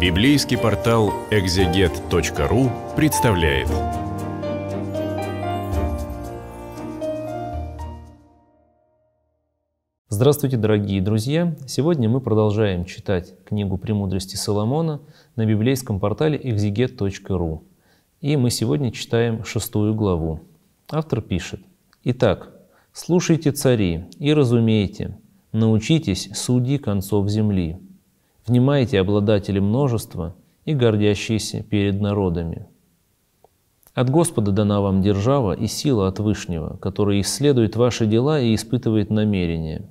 Библейский портал экзегет.ру представляет. Здравствуйте, дорогие друзья! Сегодня мы продолжаем читать книгу «Премудрости Соломона» на библейском портале экзегет.ру. И мы сегодня читаем шестую главу. Автор пишет. «Итак, слушайте цари и разумейте, научитесь суди концов земли, Внимайте, обладатели множества и гордящиеся перед народами. От Господа дана вам держава и сила от Вышнего, который исследует ваши дела и испытывает намерения.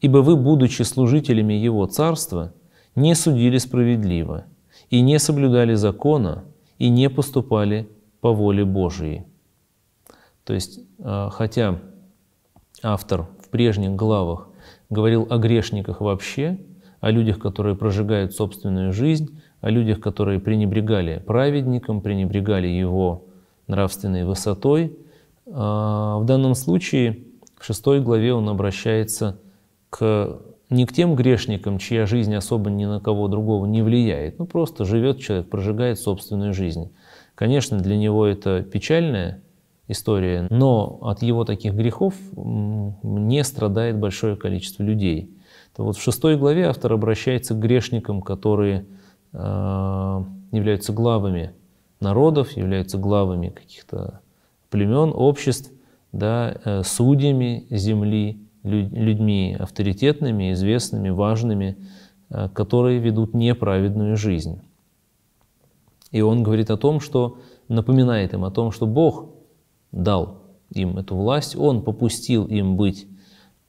Ибо вы, будучи служителями Его Царства, не судили справедливо, и не соблюдали закона, и не поступали по воле Божией. То есть, а, хотя автор в прежних главах говорил о грешниках вообще, о людях, которые прожигают собственную жизнь, о людях, которые пренебрегали праведником, пренебрегали его нравственной высотой. А, в данном случае в шестой главе он обращается к, не к тем грешникам, чья жизнь особо ни на кого другого не влияет, ну просто живет человек, прожигает собственную жизнь. Конечно, для него это печальная история, но от его таких грехов не страдает большое количество людей – то вот в шестой главе автор обращается к грешникам, которые э, являются главами народов, являются главами каких-то племен, обществ, да, э, судьями земли, людьми авторитетными, известными, важными, э, которые ведут неправедную жизнь. И он говорит о том, что напоминает им о том, что Бог дал им эту власть, Он попустил им быть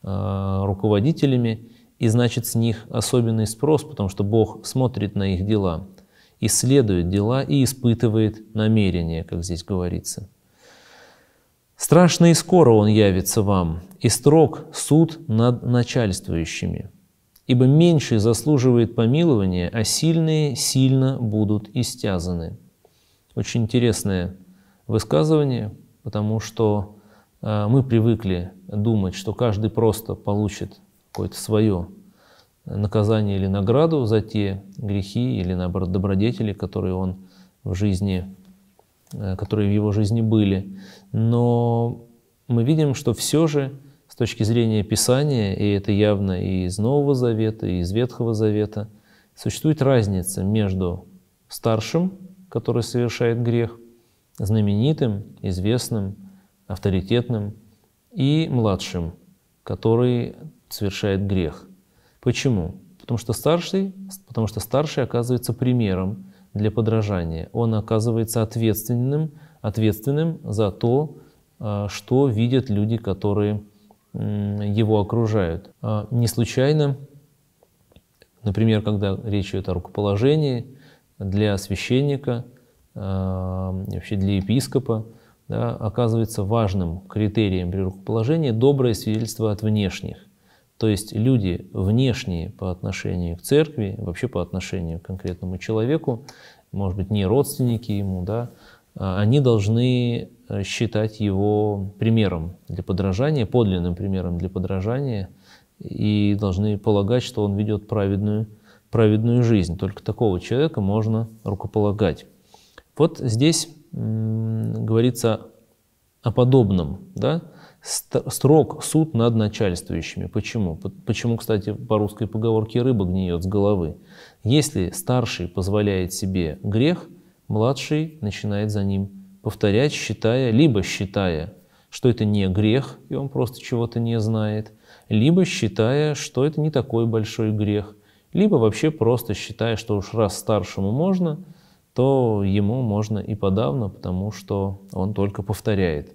руководителями, и значит с них особенный спрос, потому что Бог смотрит на их дела, исследует дела и испытывает намерения, как здесь говорится. Страшно и скоро он явится вам, и строг суд над начальствующими. Ибо меньший заслуживает помилования, а сильные сильно будут истязаны. Очень интересное высказывание, потому что а, мы привыкли думать, что каждый просто получит какое-то свое наказание или награду за те грехи или, наоборот, добродетели, которые он в жизни, э, которые в его жизни были. Но мы видим, что все же с точки зрения Писания, и это явно и из Нового Завета, и из Ветхого Завета, существует разница между старшим, который совершает грех, знаменитым, известным, авторитетным, и младшим, который совершает грех. Почему? Потому что старший, потому что старший оказывается примером для подражания. Он оказывается ответственным, ответственным за то, а, что видят люди, которые его окружают. А, не случайно, например, когда речь идет о рукоположении, для священника, а, вообще для епископа, да, оказывается важным критерием при рукоположении доброе свидетельство от внешних. То есть люди внешние по отношению к церкви, вообще по отношению к конкретному человеку, может быть, не родственники ему, да, а они должны э, считать его примером для подражания, подлинным примером для подражания, и должны полагать, что он ведет праведную, праведную жизнь. Только такого человека можно рукополагать. Вот здесь говорится о подобном, да, строг суд над начальствующими. Почему? Почему, кстати, по русской поговорке рыба гниет с головы. Если старший позволяет себе грех, младший начинает за ним повторять, считая, либо считая, что это не грех, и он просто чего-то не знает, либо считая, что это не такой большой грех, либо вообще просто считая, что уж раз старшему можно, то ему можно и подавно, потому что он только повторяет.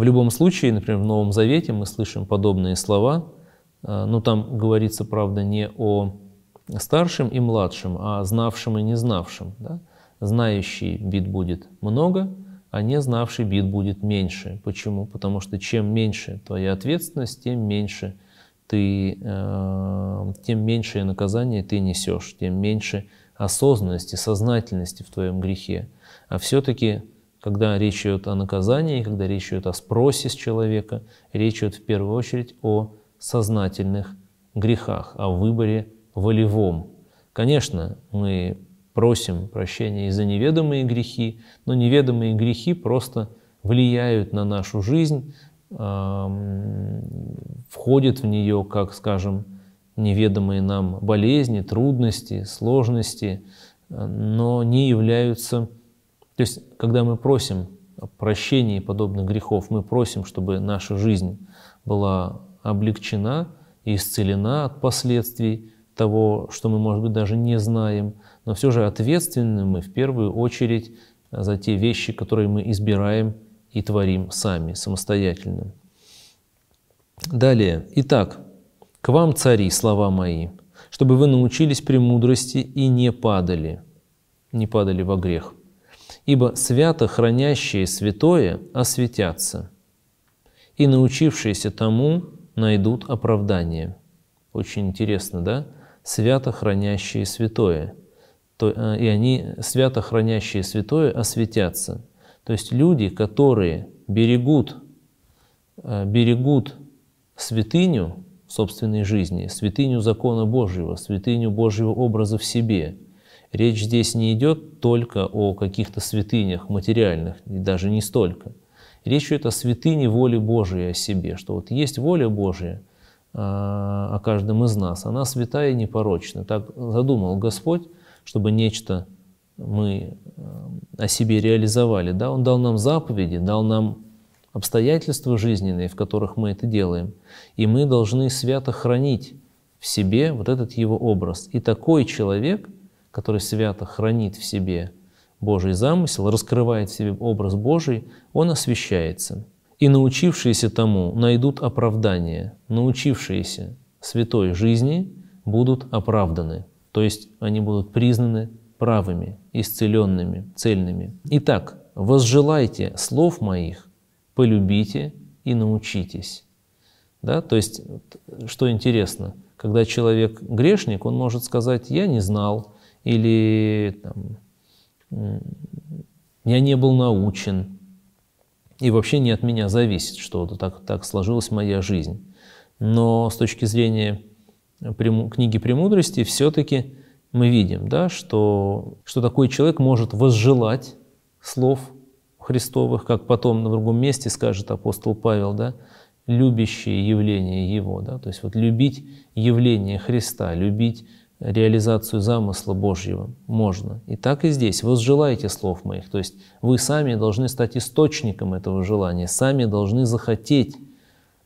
В любом случае, например, в Новом Завете мы слышим подобные слова, а, но ну, там говорится, правда, не о старшем и младшем, а о знавшем и не знавшем. Да? Знающий бит будет много, а не знавший бит будет меньше. Почему? Потому что чем меньше твоя ответственность, тем меньше ты, э, тем меньшее наказание ты несешь, тем меньше осознанности, сознательности в твоем грехе. А все-таки когда речь идет о наказании, когда речь идет о спросе с человека, речь идет в первую очередь о сознательных грехах, о выборе волевом. Конечно, мы просим прощения и за неведомые грехи, но неведомые грехи просто влияют на нашу жизнь, входят в нее, как, скажем, неведомые нам болезни, трудности, сложности, но не являются то есть, когда мы просим прощения подобных грехов, мы просим, чтобы наша жизнь была облегчена и исцелена от последствий того, что мы, может быть, даже не знаем, но все же ответственны мы в первую очередь за те вещи, которые мы избираем и творим сами, самостоятельно. Далее. Итак, к вам, цари, слова мои, чтобы вы научились премудрости и не падали, не падали во грех ибо свято хранящие святое осветятся, и научившиеся тому найдут оправдание». Очень интересно, да? Свято хранящие святое. То, а, и они, свято хранящие святое, осветятся. То есть люди, которые берегут, а, берегут святыню собственной жизни, святыню закона Божьего, святыню Божьего образа в себе – Речь здесь не идет только о каких-то святынях материальных, и даже не столько. Речь идет о святыне воли Божией о себе, что вот есть воля Божия а, о каждом из нас, она святая и непорочна. Так задумал Господь, чтобы нечто мы э, о себе реализовали. Да? Он дал нам заповеди, дал нам обстоятельства жизненные, в которых мы это делаем. И мы должны свято хранить в себе вот этот его образ. И такой человек – который свято хранит в себе Божий замысел, раскрывает в себе образ Божий, он освещается. И научившиеся тому найдут оправдание, научившиеся святой жизни будут оправданы, то есть они будут признаны правыми, исцеленными, цельными. Итак, возжелайте слов моих, полюбите и научитесь. Да? То есть, что интересно, когда человек грешник, он может сказать, я не знал, или там, я не был научен, и вообще не от меня зависит, что так, так сложилась моя жизнь. Но с точки зрения книги «Премудрости» все-таки мы видим, да, что, что такой человек может возжелать слов Христовых, как потом на другом месте скажет апостол Павел, да, любящее явление Его. Да, то есть вот любить явление Христа, любить реализацию замысла Божьего можно. И так и здесь. Вы желаете слов моих. То есть вы сами должны стать источником этого желания, сами должны захотеть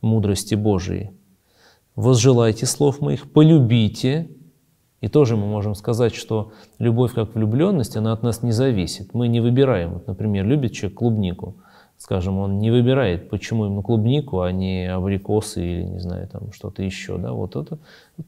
мудрости Божией. Возжелайте слов моих, полюбите. И тоже мы можем сказать, что любовь как влюбленность, она от нас не зависит. Мы не выбираем. Вот, например, любит человек клубнику – скажем, он не выбирает, почему ему клубнику, а не абрикосы или, не знаю, там что-то еще, да, вот это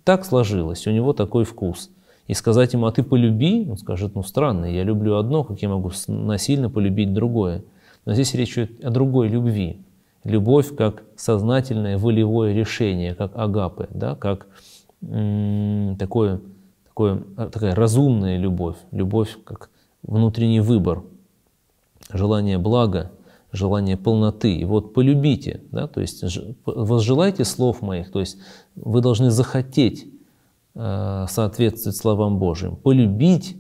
так сложилось, у него такой вкус. И сказать ему, а ты полюби, он скажет, ну странно, я люблю одно, как я могу насильно полюбить другое. Но здесь речь идет о другой любви. Любовь как сознательное волевое решение, как агапы, да, как м такое, такое, а, такая разумная любовь, любовь как внутренний выбор, желание блага, желание полноты. И вот полюбите, да, то есть возжелайте слов моих, то есть вы должны захотеть э, соответствовать словам Божьим, полюбить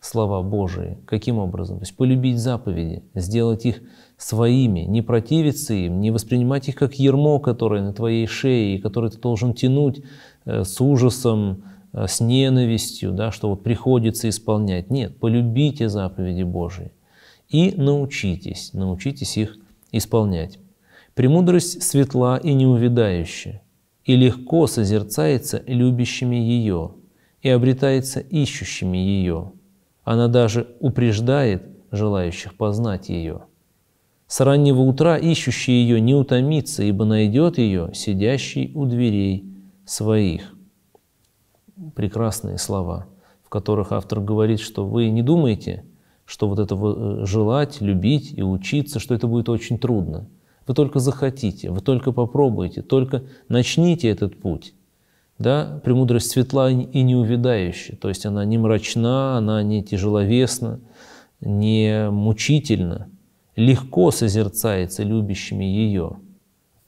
слова Божии. Каким образом? То есть полюбить заповеди, сделать их своими, не противиться им, не воспринимать их как ермо, которое на твоей шее, и которое ты должен тянуть э, с ужасом, э, с ненавистью, да, что вот приходится исполнять. Нет, полюбите заповеди Божии и научитесь, научитесь их исполнять. Премудрость светла и неувидающая, и легко созерцается любящими ее, и обретается ищущими ее. Она даже упреждает желающих познать ее. С раннего утра ищущий ее не утомится, ибо найдет ее, сидящий у дверей своих. Прекрасные слова, в которых автор говорит, что вы не думаете – что вот это э, желать, любить и учиться, что это будет очень трудно. Вы только захотите, вы только попробуйте, только начните этот путь. Да? Премудрость светла и неувидающая, то есть она не мрачна, она не тяжеловесна, не мучительна, легко созерцается любящими ее.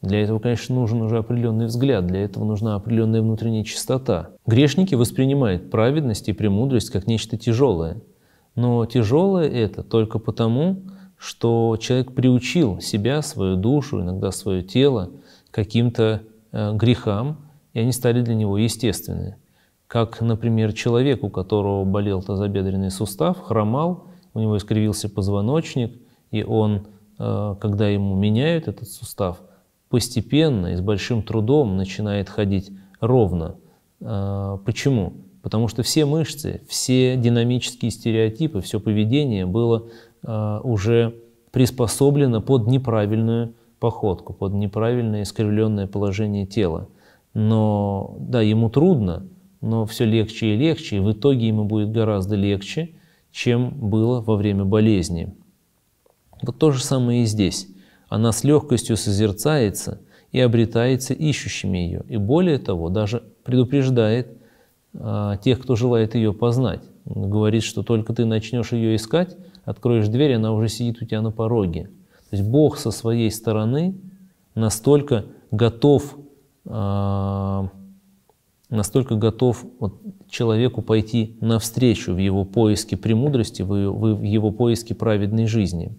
Для этого, конечно, нужен уже определенный взгляд, для этого нужна определенная внутренняя чистота. Грешники воспринимают праведность и премудрость как нечто тяжелое – но тяжелое это только потому, что человек приучил себя, свою душу, иногда свое тело каким-то э, грехам, и они стали для него естественны. Как, например, человек, у которого болел тазобедренный сустав, хромал, у него искривился позвоночник, и он, э, когда ему меняют этот сустав, постепенно и с большим трудом начинает ходить ровно. Э, почему? Потому что все мышцы, все динамические стереотипы, все поведение было а, уже приспособлено под неправильную походку, под неправильное искривленное положение тела. Но да, ему трудно, но все легче и легче, и в итоге ему будет гораздо легче, чем было во время болезни. Вот то же самое и здесь. Она с легкостью созерцается и обретается ищущими ее, и более того, даже предупреждает а, тех, кто желает ее познать. Он говорит, что только ты начнешь ее искать, откроешь дверь, она уже сидит у тебя на пороге. То есть Бог со своей стороны настолько готов, а, настолько готов вот, человеку пойти навстречу в его поиске премудрости, в его поиске праведной жизни.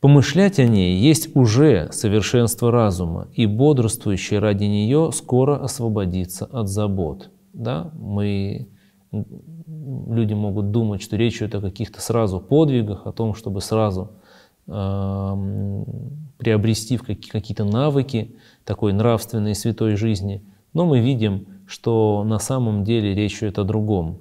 Помышлять о ней есть уже совершенство разума, и бодрствующий ради нее скоро освободится от забот да, мы люди могут думать, что речь идет о каких-то сразу подвигах, о том, чтобы сразу э, приобрести какие-то навыки такой нравственной святой жизни. Но мы видим, что на самом деле речь идет о другом.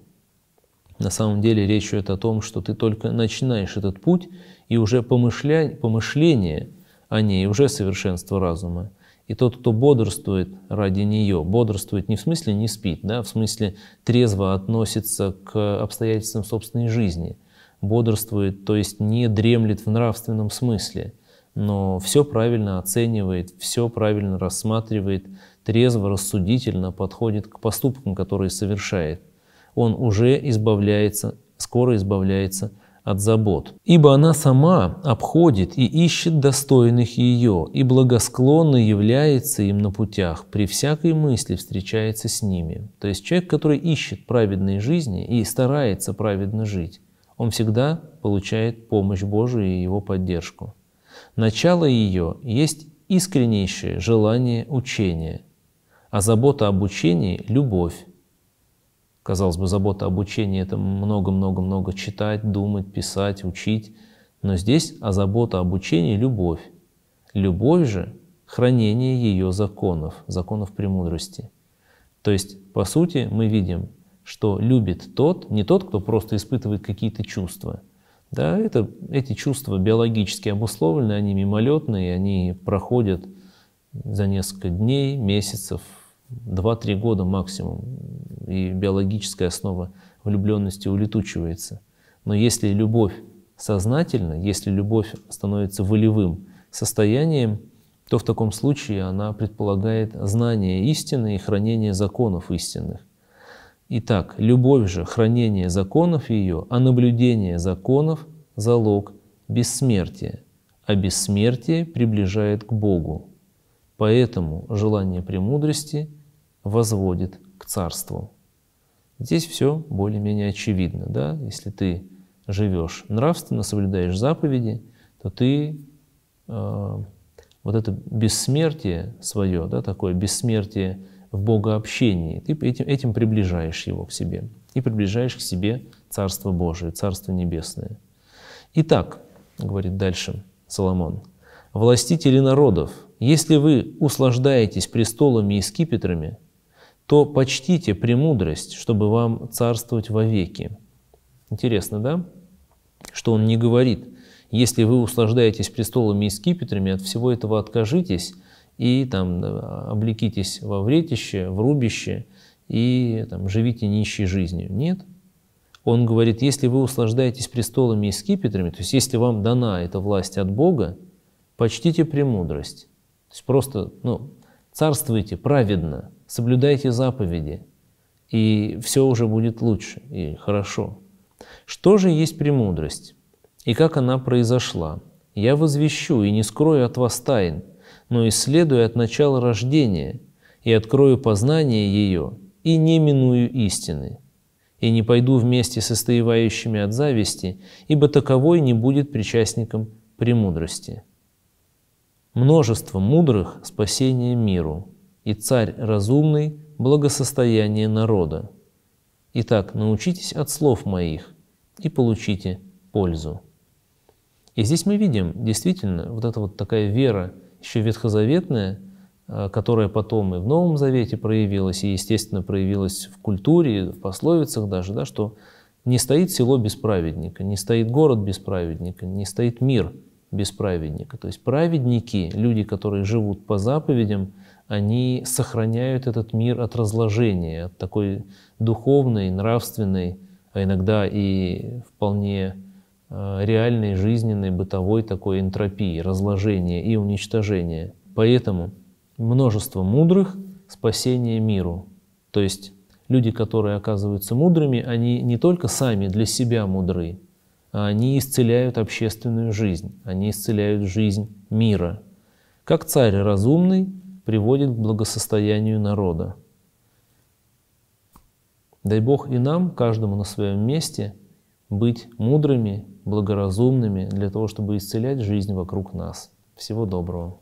На самом деле речь идет о том, что ты только начинаешь этот путь, и уже помышля... помышление о ней, уже совершенство разума. И тот, кто бодрствует ради нее, бодрствует не в смысле не спит, да, в смысле трезво относится к обстоятельствам собственной жизни. Бодрствует, то есть не дремлет в нравственном смысле, но все правильно оценивает, все правильно рассматривает, трезво, рассудительно подходит к поступкам, которые совершает. Он уже избавляется, скоро избавляется от забот. Ибо она сама обходит и ищет достойных ее, и благосклонно является им на путях, при всякой мысли встречается с ними. То есть человек, который ищет праведной жизни и старается праведно жить, он всегда получает помощь Божию и его поддержку. Начало ее есть искреннейшее желание учения, а забота об учении – любовь, казалось бы, забота об учении – это много-много-много читать, думать, писать, учить. Но здесь а забота об учении – любовь. Любовь же – хранение ее законов, законов премудрости. То есть, по сути, мы видим, что любит тот, не тот, кто просто испытывает какие-то чувства. Да, это, эти чувства биологически обусловлены, они мимолетные, они проходят за несколько дней, месяцев, 2-3 года максимум, и биологическая основа влюбленности улетучивается. Но если любовь сознательна, если любовь становится волевым состоянием, то в таком случае она предполагает знание истины и хранение законов истинных. Итак, любовь же, хранение законов ее, а наблюдение законов – залог бессмертия, а бессмертие приближает к Богу. Поэтому желание премудрости возводит к царству. Здесь все более-менее очевидно. Да? Если ты живешь нравственно, соблюдаешь заповеди, то ты э, вот это бессмертие свое, да, такое бессмертие в богообщении, ты этим, этим приближаешь его к себе и приближаешь к себе Царство Божие, Царство Небесное. Итак, говорит дальше Соломон, властители народов, если вы услаждаетесь престолами и скипетрами, то почтите премудрость, чтобы вам царствовать вовеки. Интересно, да? Что он не говорит. Если вы услаждаетесь престолами и скипетрами, от всего этого откажитесь и там облекитесь во вретище, в рубище и там, живите нищей жизнью. Нет. Он говорит, если вы услаждаетесь престолами и скипетрами, то есть если вам дана эта власть от Бога, почтите премудрость. То есть просто ну, царствуйте праведно – соблюдайте заповеди, и все уже будет лучше и хорошо. Что же есть премудрость? И как она произошла? Я возвещу и не скрою от вас тайн, но исследую от начала рождения, и открою познание ее, и не миную истины, и не пойду вместе с истаивающими от зависти, ибо таковой не будет причастником премудрости. Множество мудрых спасения миру – и царь разумный благосостояние народа. Итак, научитесь от слов моих и получите пользу. И здесь мы видим действительно вот эта вот такая вера, еще ветхозаветная, э, которая потом и в Новом Завете проявилась, и, естественно, проявилась в культуре, в пословицах даже, да, что не стоит село без праведника, не стоит город без праведника, не стоит мир без праведника. То есть праведники, люди, которые живут по заповедям – они сохраняют этот мир от разложения, от такой духовной, нравственной, а иногда и вполне а, реальной, жизненной, бытовой такой энтропии, разложения и уничтожения. Поэтому множество мудрых – спасение миру. То есть люди, которые оказываются мудрыми, они не только сами для себя мудры, а они исцеляют общественную жизнь, они исцеляют жизнь мира. Как царь разумный, приводит к благосостоянию народа. Дай Бог и нам, каждому на своем месте, быть мудрыми, благоразумными для того, чтобы исцелять жизнь вокруг нас. Всего доброго.